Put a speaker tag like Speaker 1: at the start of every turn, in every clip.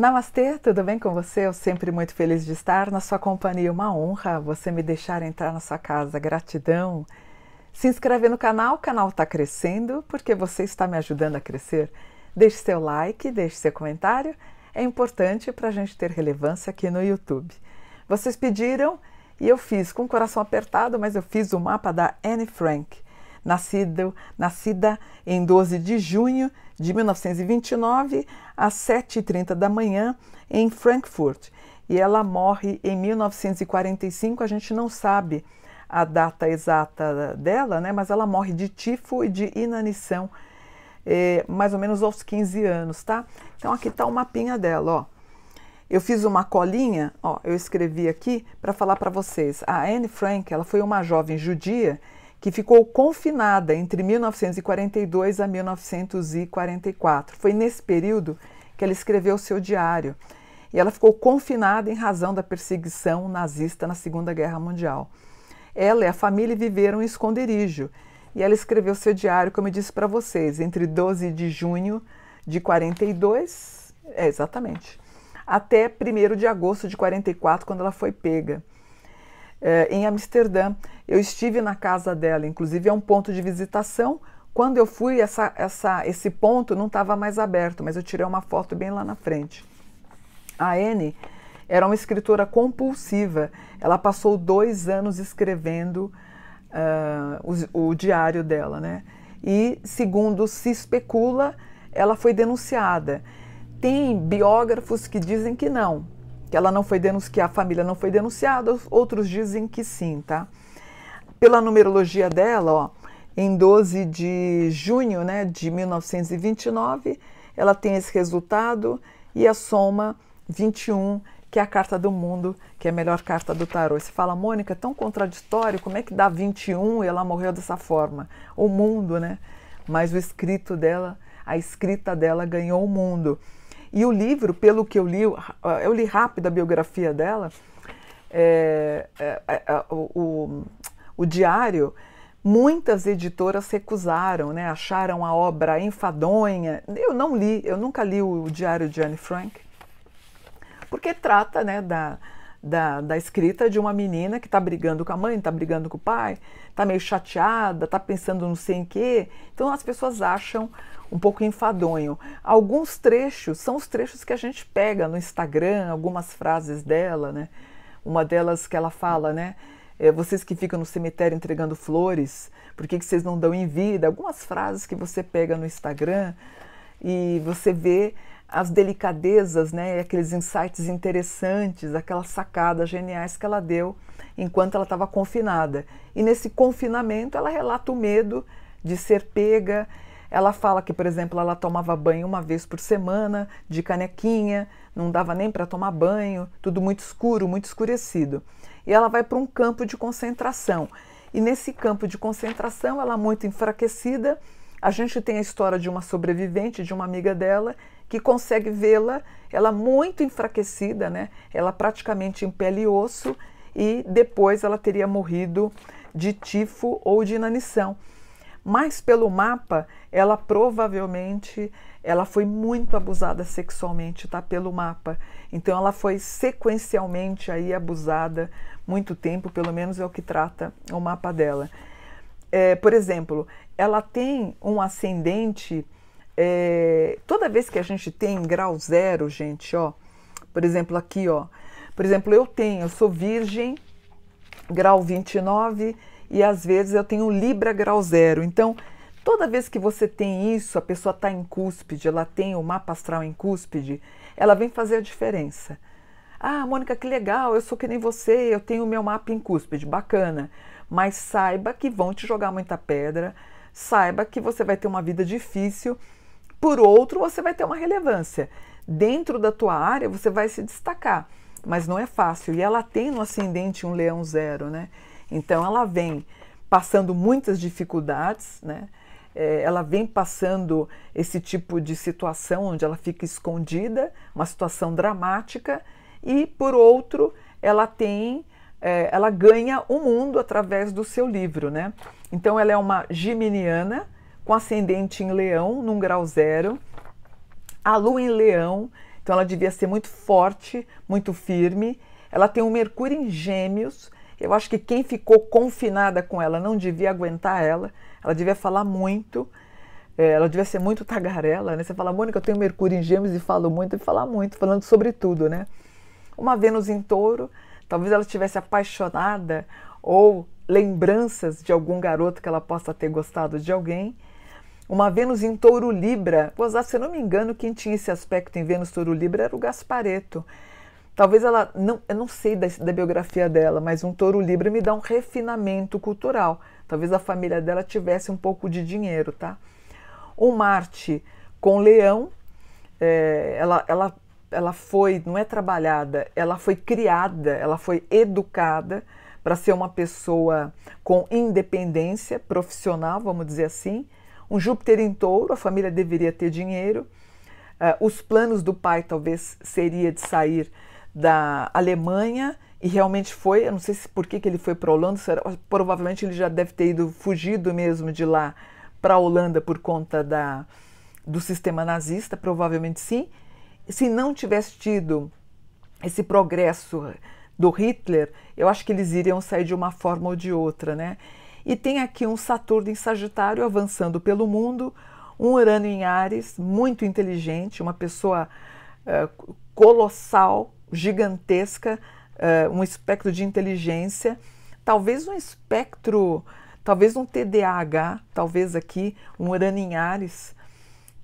Speaker 1: Namastê, tudo bem com você? Eu sempre muito feliz de estar na sua companhia. Uma honra você me deixar entrar na sua casa. Gratidão. Se inscreve no canal, o canal está crescendo porque você está me ajudando a crescer. Deixe seu like, deixe seu comentário, é importante para a gente ter relevância aqui no YouTube. Vocês pediram e eu fiz com o coração apertado, mas eu fiz o mapa da Anne Frank nascido, nascida em 12 de junho de 1929, às 7h30 da manhã, em Frankfurt. E ela morre em 1945, a gente não sabe a data exata dela, né? mas ela morre de tifo e de inanição, eh, mais ou menos aos 15 anos, tá? Então aqui está o mapinha dela, ó. Eu fiz uma colinha, ó, eu escrevi aqui para falar para vocês. A Anne Frank, ela foi uma jovem judia que ficou confinada entre 1942 a 1944. Foi nesse período que ela escreveu seu diário. E ela ficou confinada em razão da perseguição nazista na Segunda Guerra Mundial. Ela e a família viveram em esconderijo. E ela escreveu seu diário, como eu disse para vocês, entre 12 de junho de 42, é, exatamente, até 1 de agosto de 44, quando ela foi pega é, em Amsterdã. Eu estive na casa dela, inclusive é um ponto de visitação. Quando eu fui, essa, essa, esse ponto não estava mais aberto, mas eu tirei uma foto bem lá na frente. A Anne era uma escritora compulsiva. Ela passou dois anos escrevendo uh, ah, o, o, diário dela, né? E segundo se especula, ela foi denunciada. Tem biógrafos que dizem que não, que ela não foi denunciada, a família não foi denunciada, outros dizem que sim, tá? Pela numerologia dela, ó, em 12 de junho, né, de 1929, ela tem esse resultado e a soma 21, que é a carta do mundo, que é a melhor carta do tarô. Você fala, Mônica, é tão contraditório, como é que dá 21 e ela morreu dessa forma? O mundo, né? Mas o escrito dela, a escrita dela ganhou o mundo. E o livro, pelo que eu li, ah, eu li rápido a biografia dela, é, é, é, é o, o, diário, muitas editoras recusaram, né? acharam a obra enfadonha. Eu não li, eu nunca li o, o diário de Anne Frank, porque trata né, da, da, da escrita de uma menina que está brigando com a mãe, está brigando com o pai, está meio chateada, está pensando não sei em quê. Então as pessoas acham um pouco enfadonho. Alguns trechos são os trechos que a gente pega no Instagram, algumas frases dela, né? Uma delas que ela fala, né? É, vocês que ficam no cemitério entregando flores, por que, que vocês não dão em vida? Algumas frases que você pega no Instagram e você vê as delicadezas, né, aqueles insights interessantes, aquelas sacadas geniais que ela deu enquanto ela estava confinada. E nesse confinamento ela relata o medo de ser pega. Ela fala que, por exemplo, ela tomava banho uma vez por semana, de canequinha, não dava nem para tomar banho, tudo muito escuro, muito escurecido. E ela vai para um campo de concentração. E nesse campo de concentração, ela é muito enfraquecida, a gente tem a história de uma sobrevivente, de uma amiga dela, que consegue vê-la, ela muito enfraquecida, né? Ela praticamente em pele e osso e depois ela teria morrido de tifo ou de inanição. Mas pelo mapa, ela provavelmente ela foi muito abusada sexualmente, tá pelo mapa. Então ela foi sequencialmente aí abusada muito tempo, pelo menos é o que trata o mapa dela. É, por exemplo, ela tem um ascendente é, toda vez que a gente tem grau zero, gente, ó, por exemplo, aqui, ó, por exemplo, eu tenho, eu sou virgem, grau 29, e às vezes eu tenho Libra grau zero. Então, toda vez que você tem isso, a pessoa está em cúspide, ela tem o mapa astral em cúspide, ela vem fazer a diferença. Ah, Mônica, que legal, eu sou que nem você, eu tenho o meu mapa em cúspide, bacana. Mas saiba que vão te jogar muita pedra, saiba que você vai ter uma vida difícil por outro, você vai ter uma relevância. Dentro da tua área, você vai se destacar, mas não é fácil. E ela tem no ascendente um leão zero, né? Então ela vem passando muitas dificuldades, né? É, ela vem passando esse tipo de situação onde ela fica escondida, uma situação dramática, e por outro, ela tem, é, ela ganha o mundo através do seu livro, né? Então ela é uma geminiana, com ascendente em leão, num grau zero, a lua em leão, então ela devia ser muito forte, muito firme. Ela tem um Mercúrio em Gêmeos. Eu acho que quem ficou confinada com ela não devia aguentar ela. Ela devia falar muito. É, ela devia ser muito tagarela, né? Você fala, Mônica, eu tenho Mercúrio em Gêmeos e falo muito e falar muito, falando sobre tudo, né? Uma Vênus em Touro, talvez ela estivesse apaixonada ou lembranças de algum garoto que ela possa ter gostado de alguém uma Vênus em touro Libra. Vou usar, se não me engano, quem tinha esse aspecto em Vênus touro Libra era o Gaspareto. Talvez ela, não, eu não sei da, da biografia dela, mas um touro Libra me dá um refinamento cultural. Talvez a família dela tivesse um pouco de dinheiro, tá? Um Marte com Leão, é, ela, ela, ela foi, não é trabalhada, ela foi criada, ela foi educada para ser uma pessoa com independência profissional, vamos dizer assim, um Júpiter em touro, a família deveria ter dinheiro. Uh, os planos do pai talvez seria de sair da Alemanha e realmente foi. Eu não sei se por que, que ele foi para a Holanda, será, provavelmente ele já deve ter ido fugido mesmo de lá para a Holanda por conta da, do sistema nazista, provavelmente sim. Se não tivesse tido esse progresso do Hitler, eu acho que eles iriam sair de uma forma ou de outra, né? E tem aqui um Saturno em Sagitário avançando pelo mundo, um Urano em Ares, muito inteligente, uma pessoa eh, colossal, gigantesca, eh, um espectro de inteligência, talvez um espectro, talvez um TDAH, talvez aqui um Urano em Ares,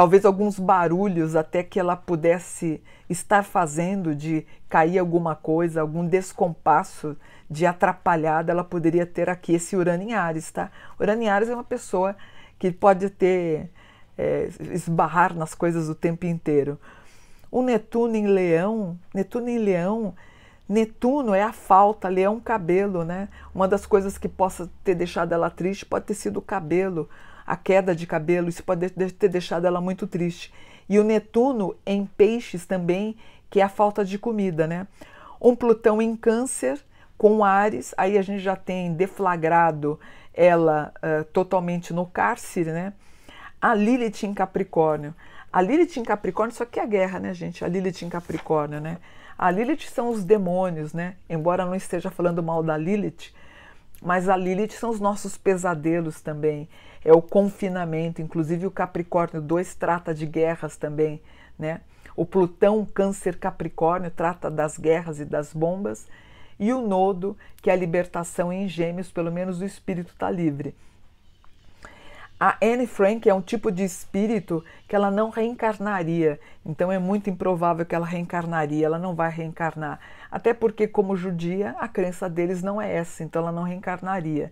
Speaker 1: talvez alguns barulhos até que ela pudesse estar fazendo de cair alguma coisa, algum descompasso de atrapalhada, ela poderia ter aqui esse Urano em Ares, tá? Urano em Ares é uma pessoa que pode ter é, esbarrar nas coisas o tempo inteiro. O Netuno em Leão, Netuno em Leão, Netuno é a falta, Leão cabelo, né? Uma das coisas que possa ter deixado ela triste pode ter sido o cabelo a queda de cabelo, isso pode ter deixado ela muito triste. E o Netuno em peixes também, que é a falta de comida, né? Um Plutão em câncer com Ares, aí a gente já tem deflagrado ela uh, totalmente no cárcere, né? A Lilith em Capricórnio. A Lilith em Capricórnio, só que é a guerra, né, gente? A Lilith em Capricórnio, né? A Lilith são os demônios, né? Embora não esteja falando mal da Lilith, mas a Lilith são os nossos pesadelos também, é o confinamento, inclusive o Capricórnio 2 trata de guerras também, né? O Plutão, Câncer, Capricórnio trata das guerras e das bombas, e o Nodo, que é a libertação em Gêmeos, pelo menos o espírito está livre. A Anne Frank é um tipo de espírito que ela não reencarnaria, então é muito improvável que ela reencarnaria, ela não vai reencarnar. Até porque, como judia, a crença deles não é essa, então ela não reencarnaria.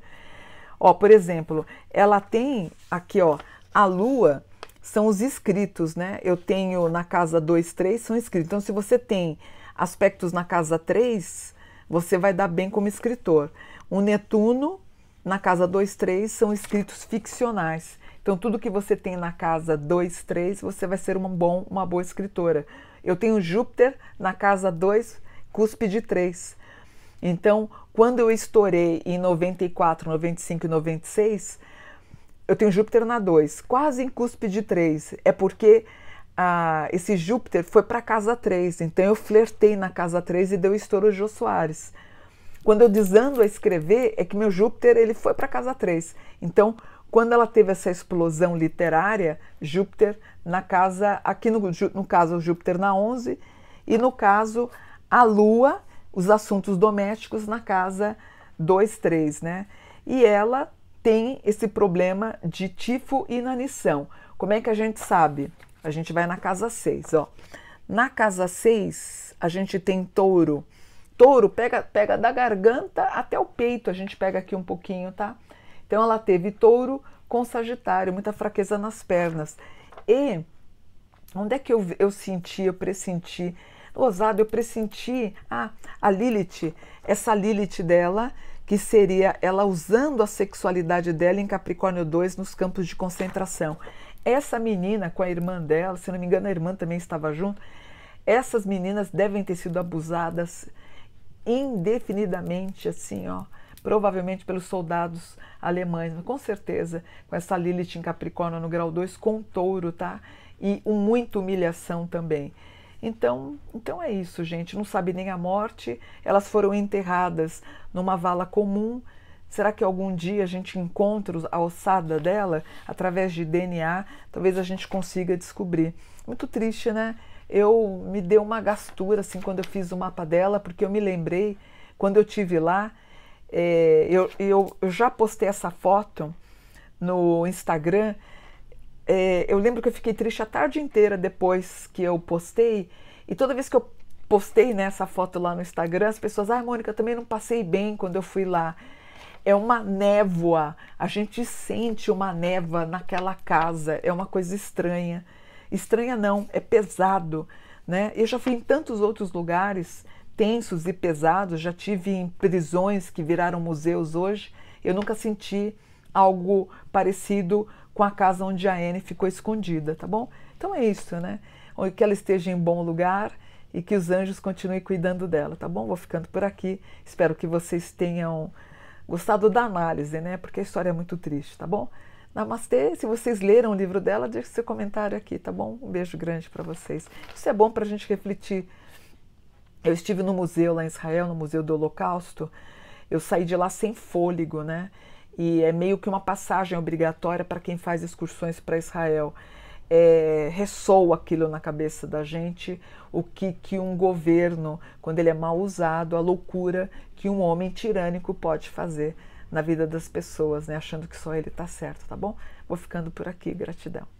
Speaker 1: Ó, por exemplo, ela tem aqui, ó, a lua são os escritos, né? Eu tenho na casa 2, 3 são escritos. Então, se você tem aspectos na casa 3, você vai dar bem como escritor. O Netuno na casa 2, 3 são escritos ficcionais. Então, tudo que você tem na casa 2, 3, você vai ser uma, bom, uma boa escritora. Eu tenho Júpiter na casa 2, cuspe de 3. Então, quando eu estourei em 94, 95 e 96, eu tenho Júpiter na 2, quase em cuspe de 3. É porque ah, esse Júpiter foi para casa 3. Então, eu flertei na casa 3 e deu estouro Jô Soares. Quando eu desando a escrever, é que meu Júpiter ele foi para casa 3. Então, quando ela teve essa explosão literária, Júpiter na casa, aqui no, no caso Júpiter na 11, e no caso a Lua, os assuntos domésticos na casa 2, 3, né? E ela tem esse problema de tifo e inanição. Como é que a gente sabe? A gente vai na casa 6, ó. Na casa 6, a gente tem touro touro pega, pega da garganta até o peito, a gente pega aqui um pouquinho, tá? Então ela teve touro com Sagitário, muita fraqueza nas pernas. E onde é que eu, eu senti, eu pressenti? Ousado, eu pressenti ah, a Lilith, essa Lilith dela, que seria ela usando a sexualidade dela em Capricórnio 2 nos campos de concentração. Essa menina com a irmã dela, se não me engano, a irmã também estava junto. Essas meninas devem ter sido abusadas indefinidamente, assim, ó, provavelmente pelos soldados alemães, mas com certeza com essa Lilith em Capricórnio no grau 2, com touro, tá? E um, muita humilhação também. Então, então é isso, gente. Não sabe nem a morte. Elas foram enterradas numa vala comum. Será que algum dia a gente encontra a ossada dela através de DNA? Talvez a gente consiga descobrir. Muito triste, né? eu me deu uma gastura assim quando eu fiz o mapa dela, porque eu me lembrei quando eu tive lá, é, eu, eu, eu, já postei essa foto no Instagram. É, eu lembro que eu fiquei triste a tarde inteira depois que eu postei, e toda vez que eu postei nessa né, foto lá no Instagram, as pessoas, ai, ah, Mônica, eu também não passei bem quando eu fui lá. É uma névoa, a gente sente uma névoa naquela casa, é uma coisa estranha. Estranha não, é pesado. Né? Eu já fui em tantos outros lugares tensos e pesados, já tive em prisões que viraram museus hoje. Eu nunca senti algo parecido com a casa onde a Anne ficou escondida, tá bom? Então é isso, né? Que ela esteja em bom lugar e que os anjos continuem cuidando dela, tá bom? Vou ficando por aqui. Espero que vocês tenham gostado da análise, né? Porque a história é muito triste, tá bom? Namastê. Se vocês leram o livro dela, deixe seu comentário aqui, tá bom? Um beijo grande para vocês. Isso é bom para a gente refletir. Eu estive no museu lá em Israel, no Museu do Holocausto. Eu saí de lá sem fôlego, né? E é meio que uma passagem obrigatória para quem faz excursões para Israel. É, ressoa aquilo na cabeça da gente, o que, que um governo, quando ele é mal usado, a loucura que um homem tirânico pode fazer na vida das pessoas, né? achando que só ele está certo, tá bom? Vou ficando por aqui, gratidão.